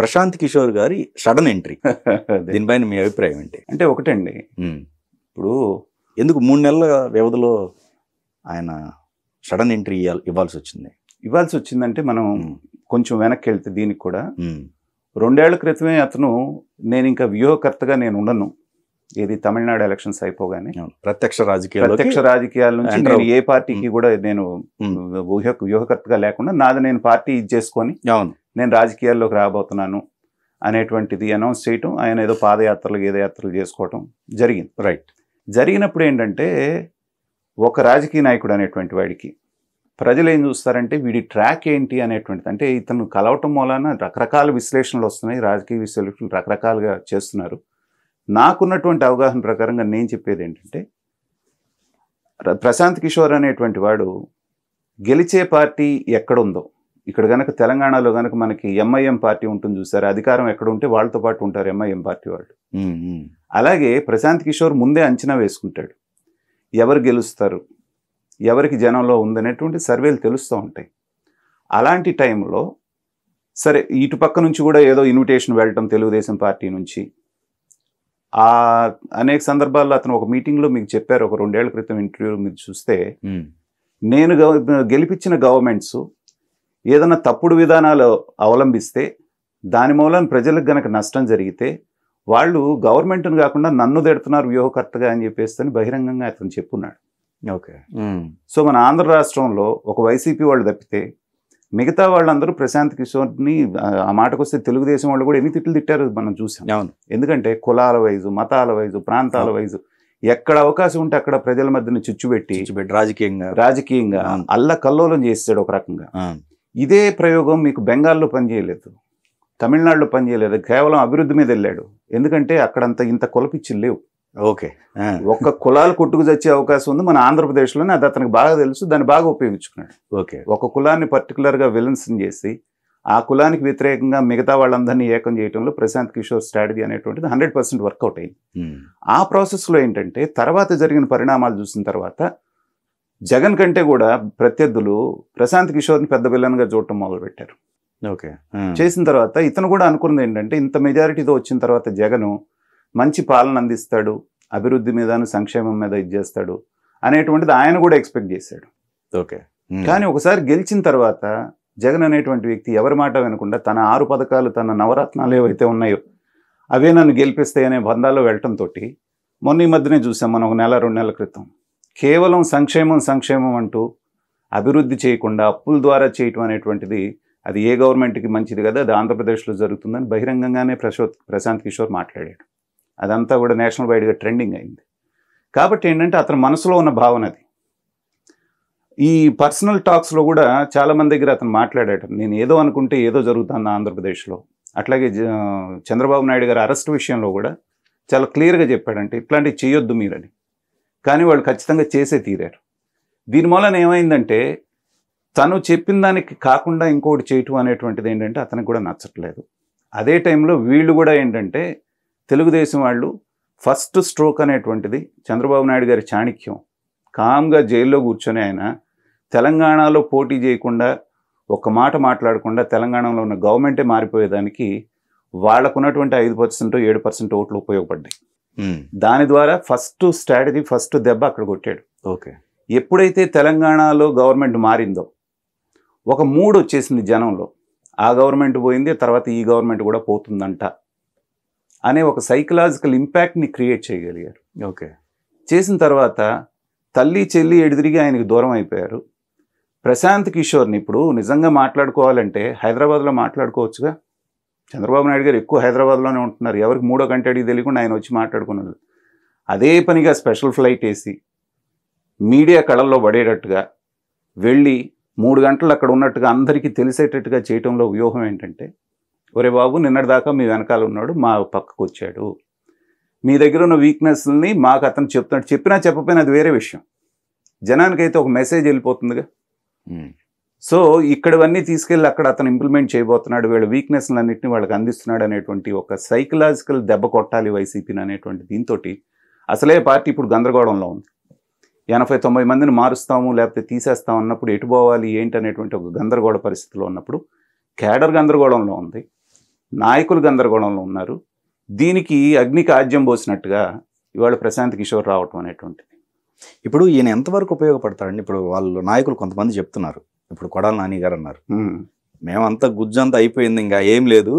ప్రశాంత్ కిషోర్ గారి sudden entry దీనిపైన మీ అభిప్రాయం ఏంటి అంటే ఒకటండి ఇప్పుడు ఎందుకు మూడు నెలల వ్యవధిలో ఆయన సడన్ ఎంట్రీ ఇవ్వాలి ఇవ్వాల్సి వచ్చింది ఇవ్వాల్సి వచ్చిందంటే మనం కొంచెం వెనక్కి వెళ్తే దీనికి కూడా రెండేళ్ల క్రితమే అతను నేను ఇంకా వ్యూహకర్తగా నేను ఉండను ఏది తమిళనాడు ఎలక్షన్స్ అయిపోగానే ప్రత్యక్ష రాజకీయాలు ప్రత్యక్ష రాజకీయాల నుంచి నేను ఏ పార్టీకి కూడా నేను వ్యూహకర్తగా లేకుండా నాది నేను పార్టీ ఇది చేసుకొని అవును నేను రాజకీయాల్లోకి రాబోతున్నాను అనేటువంటిది అనౌన్స్ చేయటం ఆయన ఏదో పాదయాత్రలు గీదయాత్రలు చేసుకోవటం జరిగింది రైట్ జరిగినప్పుడు ఏంటంటే ఒక రాజకీయ నాయకుడు అనేటువంటి వాడికి ప్రజలు ఏం చూస్తారంటే వీడి ట్రాక్ ఏంటి అనేటువంటిది అంటే ఇతను కలవటం మూలాన రకరకాల విశ్లేషణలు వస్తున్నాయి రాజకీయ విశ్లేషణలు రకరకాలుగా చేస్తున్నారు నాకున్నటువంటి అవగాహన ప్రకారంగా నేను చెప్పేది ఏంటంటే ప్రశాంత్ కిషోర్ అనేటువంటి వాడు గెలిచే పార్టీ ఎక్కడుందో ఇక్కడ కనుక తెలంగాణలో కనుక మనకి ఎంఐఎం పార్టీ ఉంటుంది చూసారు అధికారం ఎక్కడ ఉంటే వాళ్ళతో పాటు ఉంటారు ఎంఐఎం పార్టీ వాళ్ళు అలాగే ప్రశాంత్ కిషోర్ ముందే అంచనా వేసుకుంటాడు ఎవరు గెలుస్తారు ఎవరికి జనంలో ఉందనేటువంటి సర్వేలు తెలుస్తూ ఉంటాయి అలాంటి టైంలో సరే ఇటు పక్క నుంచి కూడా ఏదో ఇన్విటేషన్ వెళ్ళటం తెలుగుదేశం పార్టీ నుంచి ఆ అనేక సందర్భాల్లో అతను ఒక మీటింగ్లో మీకు చెప్పారు ఒక రెండేళ్ల క్రితం ఇంటర్వ్యూ మీరు చూస్తే నేను గెలిపించిన గవర్నమెంట్స్ ఏదైనా తప్పుడు విధానాలు అవలంబిస్తే దాని మూలం ప్రజలకు గనక నష్టం జరిగితే వాళ్ళు గవర్నమెంట్ను కాకుండా నన్ను తిడుతున్నారు వ్యూహకర్తగా అని చెప్పేసి అని బహిరంగంగా అతను చెప్పున్నాడు ఓకే సో మన ఆంధ్ర రాష్ట్రంలో ఒక వైసీపీ వాళ్ళు తప్పితే మిగతా వాళ్ళందరూ ప్రశాంత్ కిషోర్ని ఆ మాటకు వస్తే తెలుగుదేశం వాళ్ళు కూడా ఎన్ని తిట్లు తిట్టారు మనం చూసాం అవును ఎందుకంటే కులాల వైజు మతాల వైజు ప్రాంతాల వైజు ఎక్కడ అవకాశం ఉంటే అక్కడ ప్రజల మధ్యన చిచ్చుపెట్టి రాజకీయంగా రాజకీయంగా అల్ల కల్లోలం చేస్తాడు ఒక రకంగా ఇదే ప్రయోగం మీకు బెంగాల్లో పనిచేయలేదు తమిళనాడులో పనిచేయలేదు కేవలం అభివృద్ధి మీద వెళ్ళాడు ఎందుకంటే అక్కడంత ఇంత కులపిచ్చులు లేవు ఓకే ఒక్క కులాలు కొట్టుకు చచ్చే అవకాశం ఉంది మన ఆంధ్రప్రదేశ్లోనే అది అతనికి బాగా తెలుసు దాన్ని బాగా ఉపయోగించుకున్నాడు ఓకే ఒక కులాన్ని పర్టికులర్గా విలన్స్ని చేసి ఆ కులానికి వ్యతిరేకంగా మిగతా వాళ్ళందరినీ ఏకం చేయడంలో ప్రశాంత్ కిషోర్ స్ట్రాటజీ అనేటువంటిది హండ్రెడ్ పర్సెంట్ వర్కౌట్ అయింది ఆ ప్రాసెస్లో ఏంటంటే తర్వాత జరిగిన పరిణామాలు చూసిన తర్వాత జగన్ కంటే కూడా ప్రత్యర్థులు ప్రశాంత్ కిషోర్ని పెద్ద గా చూడటం మొదలుపెట్టారు ఓకే చేసిన తర్వాత ఇతను కూడా అనుకున్నది ఏంటంటే ఇంత మెజారిటీతో వచ్చిన తర్వాత జగను మంచి పాలన అందిస్తాడు అభివృద్ధి మీదను సంక్షేమం మీద ఇది చేస్తాడు అనేటువంటిది ఆయన కూడా ఎక్స్పెక్ట్ చేశాడు ఓకే కానీ ఒకసారి గెలిచిన తర్వాత జగన్ అనేటువంటి వ్యక్తి ఎవరి మాట వినకుండా తన ఆరు పథకాలు తన నవరత్నాలు ఏవైతే ఉన్నాయో అవే నన్ను గెలిపిస్తాయనే బంధాల్లో వెళ్ళటంతో మొన్న ఈ మధ్యనే చూసాం మనం ఒక నెల రెండు నెలల క్రితం కేవలం సంక్షేమం సంక్షేమం అంటూ అభివృద్ధి చేయకుండా అప్పుల ద్వారా చేయటం అనేటువంటిది అది ఏ గవర్నమెంట్కి మంచిది కదా అది ఆంధ్రప్రదేశ్లో జరుగుతుందని బహిరంగంగానే ప్రశోత్ ప్రశాంత్ కిషోర్ మాట్లాడాడు అదంతా కూడా నేషనల్ వైడ్గా ట్రెండింగ్ అయింది కాబట్టి ఏంటంటే అతని మనసులో ఉన్న భావన అది ఈ పర్సనల్ టాక్స్లో కూడా చాలామంది దగ్గర అతను మాట్లాడాడు నేను ఏదో అనుకుంటే ఏదో జరుగుతుంది ఆంధ్రప్రదేశ్లో అట్లాగే చంద్రబాబు నాయుడు గారి అరెస్ట్ విషయంలో కూడా చాలా క్లియర్గా చెప్పాడంటే ఇట్లాంటివి చేయొద్దు మీరని కానీ వాళ్ళు ఖచ్చితంగా చేసే తీరారు దీని మూలన ఏమైందంటే తను చెప్పిన దానికి కాకుండా ఇంకోటి చేయటం అనేటువంటిది ఏంటంటే అతనికి కూడా నచ్చట్లేదు అదే టైంలో వీళ్ళు కూడా ఏంటంటే తెలుగుదేశం వాళ్ళు ఫస్ట్ స్ట్రోక్ అనేటువంటిది చంద్రబాబు నాయుడు గారి చాణిక్యం కామ్గా జైల్లో కూర్చొని ఆయన తెలంగాణలో పోటీ చేయకుండా ఒక మాట మాట్లాడకుండా తెలంగాణలో ఉన్న గవర్నమెంటే మారిపోయేదానికి వాళ్ళకున్నటువంటి ఐదు పర్సెంట్ ఏడు పర్సెంట్ ఓట్లు ఉపయోగపడ్డాయి Hmm. దాని ద్వారా ఫస్ట్ స్ట్రాటజీ ఫస్ట్ దెబ్బ అక్కడ కొట్టాడు ఓకే ఎప్పుడైతే తెలంగాణలో గవర్నమెంట్ మారిందో ఒక మూడు వచ్చేసింది జనంలో ఆ గవర్నమెంట్ పోయింది తర్వాత ఈ గవర్నమెంట్ కూడా పోతుందంట అనే ఒక సైకలాజికల్ ఇంపాక్ట్ని క్రియేట్ చేయగలిగారు ఓకే చేసిన తర్వాత తల్లి చెల్లి ఎడిదిరిగి ఆయనకు దూరం అయిపోయారు ప్రశాంత్ కిషోర్ని ఇప్పుడు నిజంగా మాట్లాడుకోవాలంటే హైదరాబాద్లో మాట్లాడుకోవచ్చుగా చంద్రబాబు నాయుడు గారు ఎక్కువ హైదరాబాద్లోనే ఉంటున్నారు ఎవరికి మూడో గంటడికి తెలియకుండా ఆయన వచ్చి మాట్లాడుకున్నారు అదే పనిగా స్పెషల్ ఫ్లైట్ వేసి మీడియా కళల్లో పడేటట్టుగా వెళ్ళి మూడు గంటలు అక్కడ ఉన్నట్టుగా అందరికీ తెలిసేటట్టుగా చేయటంలో వ్యూహం ఏంటంటే ఒరే బాబు నిన్నటిదాకా మీ వెనకాల ఉన్నాడు మా పక్కకు వచ్చాడు మీ దగ్గర ఉన్న వీక్నెస్ని మాకు అతను చెప్తున్నాడు చెప్పినా చెప్పపోయినా అది వేరే విషయం జనానికి అయితే ఒక మెసేజ్ వెళ్ళిపోతుందిగా సో ఇక్కడవన్నీ తీసుకెళ్ళి అక్కడ అతను ఇంప్లిమెంట్ చేయబోతున్నాడు వీళ్ళ అన్నింటినీ వాళ్ళకి అందిస్తున్నాడు అనేటువంటి ఒక సైకలాజికల్ దెబ్బ కొట్టాలి వైసీపీని అనేటువంటి దీంతో అసలే పార్టీ ఇప్పుడు గందరగోళంలో ఉంది ఎనభై తొంభై మందిని మారుస్తాము లేకపోతే తీసేస్తాం అన్నప్పుడు ఎటు పోవాలి ఏంటి అనేటువంటి ఒక గందరగోళ పరిస్థితిలో ఉన్నప్పుడు కేడర్ గందరగోళంలో ఉంది నాయకులు గందరగోళంలో ఉన్నారు దీనికి అగ్నికి ఆజ్యం పోసినట్టుగా ఇవాళ ప్రశాంత్ కిషోర్ రావటం అనేటువంటిది ఇప్పుడు ఈయన ఎంతవరకు ఉపయోగపడతాడండి ఇప్పుడు వాళ్ళు నాయకులు కొంతమంది చెప్తున్నారు ఇప్పుడు కొడాల నానిగారు అన్నారు మేమంతా గుజ్జంతా అయిపోయింది ఇంకా ఏం లేదు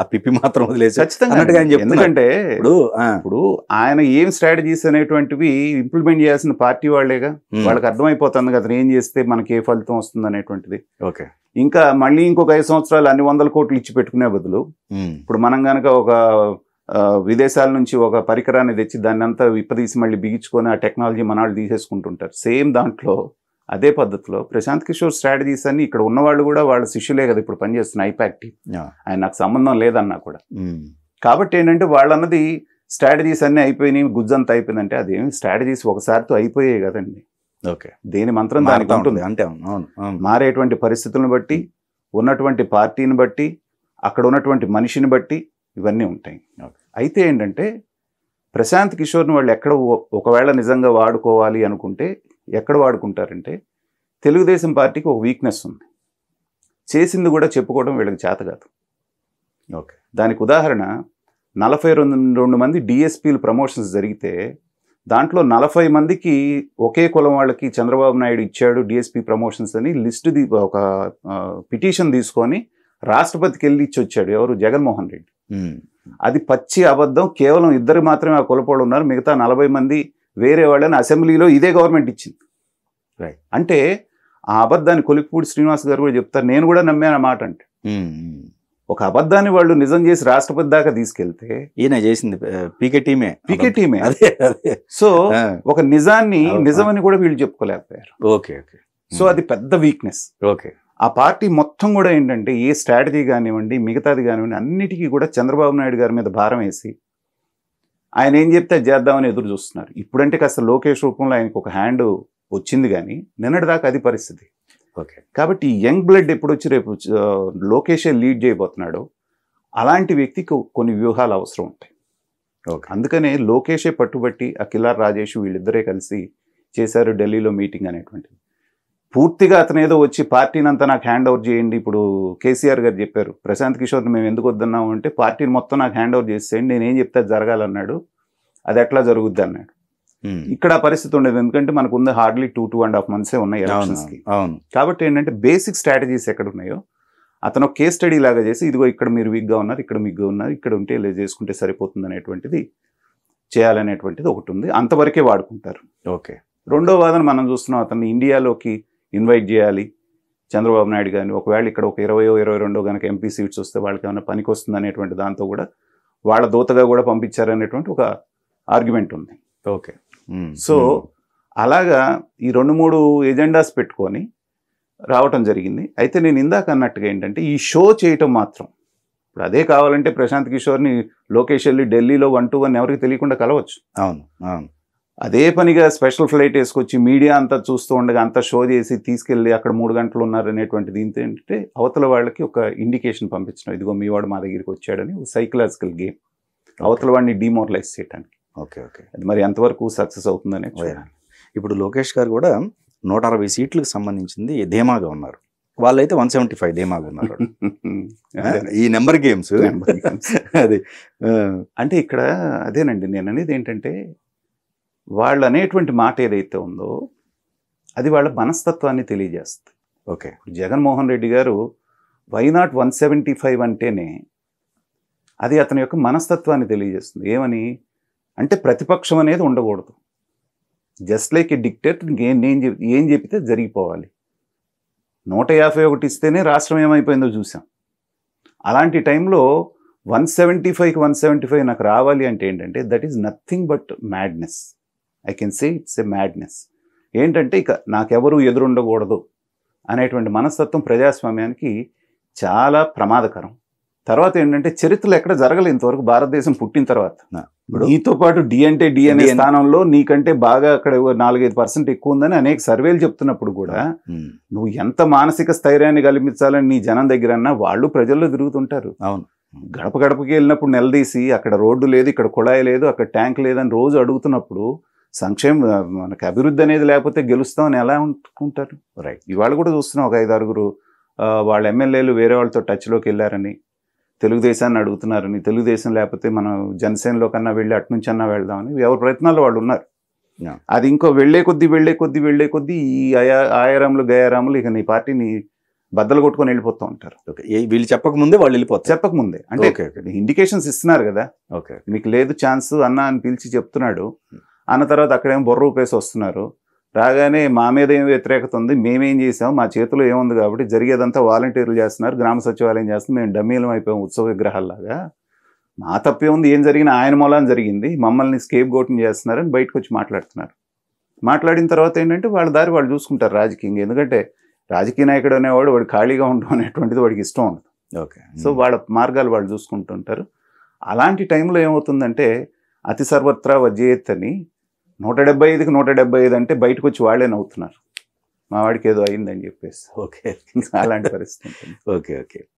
ఆ పిప్పి మాత్రం వదిలేసి ఖచ్చితంగా ఎందుకంటే ఇప్పుడు ఇప్పుడు ఆయన ఏం స్ట్రాటజీస్ అనేటువంటివి ఇంప్లిమెంట్ చేయాల్సిన పార్టీ వాళ్లేగా వాళ్ళకి అర్థమైపోతుంది కదా ఏం చేస్తే మనకి ఏ ఫలితం వస్తుంది అనేటువంటిది ఓకే ఇంకా మళ్ళీ ఇంకొక ఐదు సంవత్సరాలు అన్ని వందల కోట్లు ఇచ్చి పెట్టుకునే బదులు ఇప్పుడు మనం గనక ఒక విదేశాల నుంచి ఒక పరికరాన్ని తెచ్చి దాన్ని అంతా విప్పదీసి మళ్ళీ బిగించుకొని ఆ టెక్నాలజీ మన వాళ్ళు తీసేసుకుంటుంటారు సేమ్ దాంట్లో అదే పద్ధతిలో ప్రశాంత్ కిషోర్ స్ట్రాటజీస్ అన్ని ఇక్కడ ఉన్నవాళ్ళు కూడా వాళ్ళ శిష్యులే కదా ఇప్పుడు పనిచేస్తున్న ఐపాక్ టీమ్ ఆయన నాకు సంబంధం లేదన్నా కూడా కాబట్టి ఏంటంటే వాళ్ళన్నది స్ట్రాటజీస్ అన్ని అయిపోయినాయి గుజ్జంతా అయిపోయిందంటే అదేమి స్ట్రాటజీస్ ఒకసారితో అయిపోయాయి కదండి ఓకే దేని మంత్రం దానికి ఉంటుంది అంటే మారేటువంటి పరిస్థితులను బట్టి ఉన్నటువంటి పార్టీని బట్టి అక్కడ ఉన్నటువంటి మనిషిని బట్టి ఇవన్నీ ఉంటాయి అయితే ఏంటంటే ప్రశాంత్ కిషోర్ని వాళ్ళు ఎక్కడ ఒకవేళ నిజంగా వాడుకోవాలి అనుకుంటే ఎక్కడ వాడుకుంటారంటే తెలుగుదేశం పార్టీకి ఒక వీక్నెస్ ఉంది చేసింది కూడా చెప్పుకోవడం వీళ్ళకి చేత కాదు ఓకే దానికి ఉదాహరణ నలభై రెండు రెండు మంది డిఎస్పీలు ప్రమోషన్స్ జరిగితే దాంట్లో నలభై మందికి ఒకే కులం వాళ్ళకి చంద్రబాబు నాయుడు ఇచ్చాడు డిఎస్పీ ప్రమోషన్స్ అని లిస్టు ఒక పిటిషన్ తీసుకొని రాష్ట్రపతికి వెళ్ళి ఇచ్చి వచ్చాడు ఎవరు జగన్మోహన్ రెడ్డి అది పచ్చి అబద్ధం కేవలం ఇద్దరు మాత్రమే ఆ కులపోడు ఉన్నారు మిగతా నలభై మంది వేరే వాళ్ళని అసెంబ్లీలో ఇదే గవర్నమెంట్ ఇచ్చింది రైట్ అంటే ఆ అబద్ధాన్ని కొలిక్పూడి శ్రీనివాస్ గారు కూడా చెప్తారు నేను కూడా నమ్మాను మాట అంటే hmm, hmm. ఒక అబద్ధాన్ని వాళ్ళు నిజం చేసి రాష్ట్రపతి దాకా తీసుకెళ్తే ఈయన చేసింది పీకే టీమే పీకే టీమే అదే సో ఒక నిజాన్ని నిజమని కూడా వీళ్ళు చెప్పుకోలేకపోయారు ఓకే ఓకే సో hmm. అది పెద్ద వీక్నెస్ ఓకే ఆ పార్టీ మొత్తం కూడా ఏంటంటే ఏ స్ట్రాటజీ కానివ్వండి మిగతాది కానివ్వండి అన్నిటికీ కూడా చంద్రబాబు నాయుడు గారి మీద భారం వేసి ఆయన ఏం చెప్తే చేద్దామని ఎదురు చూస్తున్నారు ఇప్పుడంటే కాస్త లోకేష్ రూపంలో ఆయనకు ఒక హ్యాండ్ వచ్చింది కానీ నిన్నటిదాకా అది పరిస్థితి ఓకే కాబట్టి యంగ్ బ్లడ్ ఎప్పుడొచ్చి వచ్చి రేపు లోకేషే లీడ్ చేయబోతున్నాడు అలాంటి వ్యక్తికి కొన్ని వ్యూహాలు అవసరం ఉంటాయి ఓకే అందుకనే లోకేషే పట్టుబట్టి అఖిలార్ రాజేష్ వీళ్ళిద్దరే కలిసి చేశారు ఢిల్లీలో మీటింగ్ అనేటువంటిది పూర్తిగా అతను ఏదో వచ్చి పార్టీని అంతా నాకు హ్యాండ్ ఓవర్ చేయండి ఇప్పుడు కేసీఆర్ గారు చెప్పారు ప్రశాంత్ కిషోర్ని మేము ఎందుకు వద్దన్నాము అంటే పార్టీని మొత్తం నాకు హ్యాండ్ ఓవర్ చేసేయండి నేనేం చెప్తే జరగాలన్నాడు అది ఎట్లా జరుగుద్ది అన్నాడు ఇక్కడ పరిస్థితి ఉండేది ఎందుకంటే మనకు ఉంది hardly two two and half మంత్సే ఉన్నాయి ఎలక్షన్స్కి కాబట్టి ఏంటంటే బేసిక్ స్ట్రాటజీస్ ఎక్కడ ఉన్నాయో అతను కేస్ స్టడీ లాగా చేసి ఇదిగో ఇక్కడ మీరు వీక్గా ఉన్నారు ఇక్కడ మీక్గా ఉన్నారు ఇక్కడ ఉంటే ఇలా చేసుకుంటే సరిపోతుంది అనేటువంటిది చేయాలనేటువంటిది ఒకటి ఉంది అంతవరకే వాడుకుంటారు ఓకే రెండో వాదన మనం చూస్తున్నాం అతన్ని ఇండియాలోకి ఇన్వైట్ చేయాలి చంద్రబాబు నాయుడు కానీ ఒకవేళ ఇక్కడ ఒక ఇరవయో ఇరవై రెండో కనుక ఎంపీ సీట్స్ వస్తే వాళ్ళకి ఏమైనా పనికి వస్తుంది అనేటువంటి దాంతో కూడా వాళ్ళ దూతగా కూడా పంపించారనేటువంటి ఒక ఆర్గ్యుమెంట్ ఉంది ఓకే సో అలాగా ఈ రెండు మూడు ఎజెండాస్ పెట్టుకొని రావటం జరిగింది అయితే నేను ఇందాక అన్నట్టుగా ఏంటంటే ఈ షో చేయటం మాత్రం ఇప్పుడు అదే కావాలంటే ప్రశాంత్ కిషోర్ని లోకేష్ వెళ్ళి ఢిల్లీలో వన్ టూ వన్ ఎవరికి తెలియకుండా కలవచ్చు అవును అవును అదే పనిగా స్పెషల్ ఫ్లైట్ వేసుకొచ్చి మీడియా అంతా చూస్తూ ఉండగా అంతా షో చేసి తీసుకెళ్ళి అక్కడ మూడు గంటలు ఉన్నారు అనేటువంటి ఏంటంటే అవతల వాళ్ళకి ఒక ఇండికేషన్ పంపించడం ఇదిగో మీ వాడు మా దగ్గరికి వచ్చాడని సైకలాజికల్ గేమ్ అవతల వాడిని డిమోరలైజ్ చేయడానికి ఓకే ఓకే అది మరి ఎంతవరకు సక్సెస్ అవుతుందనే ఇప్పుడు లోకేష్ గారు కూడా నూట అరవై సీట్లకు సంబంధించింది ధీమాగా ఉన్నారు వాళ్ళైతే వన్ సెవెంటీ ఫైవ్ ధీమాగా ఉన్నారు ఈ నెంబర్ గేమ్స్ అది అంటే ఇక్కడ అదేనండి నేను అనేది ఏంటంటే వాళ్ళు అనేటువంటి మాట ఏదైతే ఉందో అది వాళ్ళ మనస్తత్వాన్ని తెలియజేస్తుంది ఓకే జగన్మోహన్ రెడ్డి గారు why not one seventy five అంటేనే అది అతని యొక్క మనస్తత్వాన్ని తెలియజేస్తుంది ఏమని అంటే ప్రతిపక్షం అనేది ఉండకూడదు జస్ట్ లైక్ ఏ డిక్టేటర్ ఏం నేను చెప్ ఏం చెప్తే జరిగిపోవాలి నూట యాభై ఒకటి ఇస్తేనే రాష్ట్రం ఏమైపోయిందో చూసాం అలాంటి టైంలో వన్ సెవెంటీ ఫైవ్కి వన్ సెవెంటీ ఫైవ్ నాకు రావాలి అంటే ఏంటంటే that is nothing but madness I can say it's a madness ఏంటంటే ఇక నాకెవరూ ఎదురుండకూడదు అనేటువంటి మనస్తత్వం ప్రజాస్వామ్యానికి చాలా ప్రమాదకరం తర్వాత ఏంటంటే చరిత్రలు ఎక్కడ జరగలేదు ఇంతవరకు భారతదేశం పుట్టిన తర్వాత నీతో పాటు డి డిఎన్ఏ స్థానంలో నీకంటే బాగా అక్కడ నాలుగైదు పర్సెంట్ ఎక్కువ ఉందని అనేక సర్వేలు చెప్తున్నప్పుడు కూడా నువ్వు ఎంత మానసిక స్థైర్యాన్ని కల్పించాలని నీ జనం దగ్గర వాళ్ళు ప్రజల్లో తిరుగుతుంటారు అవును గడప గడపకి వెళ్ళినప్పుడు నిలదీసి అక్కడ రోడ్డు లేదు ఇక్కడ కుళాయి లేదు అక్కడ ట్యాంక్ లేదని రోజు అడుగుతున్నప్పుడు సంక్షేమ మనకి అభివృద్ధి అనేది లేకపోతే గెలుస్తామని ఎలా ఉంటుకుంటారు రైట్ ఇవాళ కూడా చూస్తున్నాం ఒక ఐదు ఆరుగురు వాళ్ళ ఎమ్మెల్యేలు వేరే వాళ్ళతో టచ్లోకి వెళ్ళారని తెలుగుదేశాన్ని అడుగుతున్నారని తెలుగుదేశం లేకపోతే మనం జనసేనలో కన్నా వెళ్ళి అటు నుంచి అన్నా వెళ్దామని ఎవరి ప్రయత్నాలు వాళ్ళు ఉన్నారు అది ఇంకో వెళ్లే కొద్దీ వెళ్లే కొద్దీ వెళ్లే కొద్దీ ఈ అయా ఆయారాములు గయారాములు ఇక నీ పార్టీని బద్దలు కొట్టుకొని వెళ్ళిపోతూ ఉంటారు ఓకే వీళ్ళు ముందే వాళ్ళు వెళ్ళిపోతారు ముందే అంటే ఇండికేషన్స్ ఇస్తున్నారు కదా ఓకే మీకు లేదు ఛాన్స్ అన్న అని పిలిచి చెప్తున్నాడు hmm. అన్న తర్వాత అక్కడేమో బొర్ర ఊపేసి వస్తున్నారు రాగానే మా మీద ఏం వ్యతిరేకత ఉంది మేమేం చేసాం మా చేతిలో ఏముంది కాబట్టి జరిగేదంతా వాలంటీర్లు చేస్తున్నారు గ్రామ సచివాలయం చేస్తున్నారు మేము డమ్మీలం అయిపోయాం ఉత్సవ విగ్రహాల్లాగా మా తప్పే ఉంది ఏం జరిగినా ఆయన మూలాన్ని జరిగింది మమ్మల్ని స్కేప్ గోటింగ్ చేస్తున్నారని బయటకు వచ్చి మాట్లాడుతున్నారు మాట్లాడిన తర్వాత ఏంటంటే వాళ్ళ దారి వాళ్ళు చూసుకుంటారు రాజకీయంగా ఎందుకంటే రాజకీయ నాయకుడు అనేవాడు వాడు ఖాళీగా ఉండడం అనేటువంటిది వాడికి ఇష్టం ఉండదు ఓకే సో వాళ్ళ మార్గాలు వాళ్ళు చూసుకుంటుంటారు అలాంటి టైంలో ఏమవుతుందంటే అతి సర్వత్రా వజేత్ అని నూట డెబ్బై ఐదుకి నూట డెబ్బై ఐదు అంటే బయటకు వచ్చి వాళ్ళే నవ్వుతున్నారు మా వాడికి ఏదో అయిందని చెప్పేసి ఓకే అలాంటి పరిస్థితి ఓకే ఓకే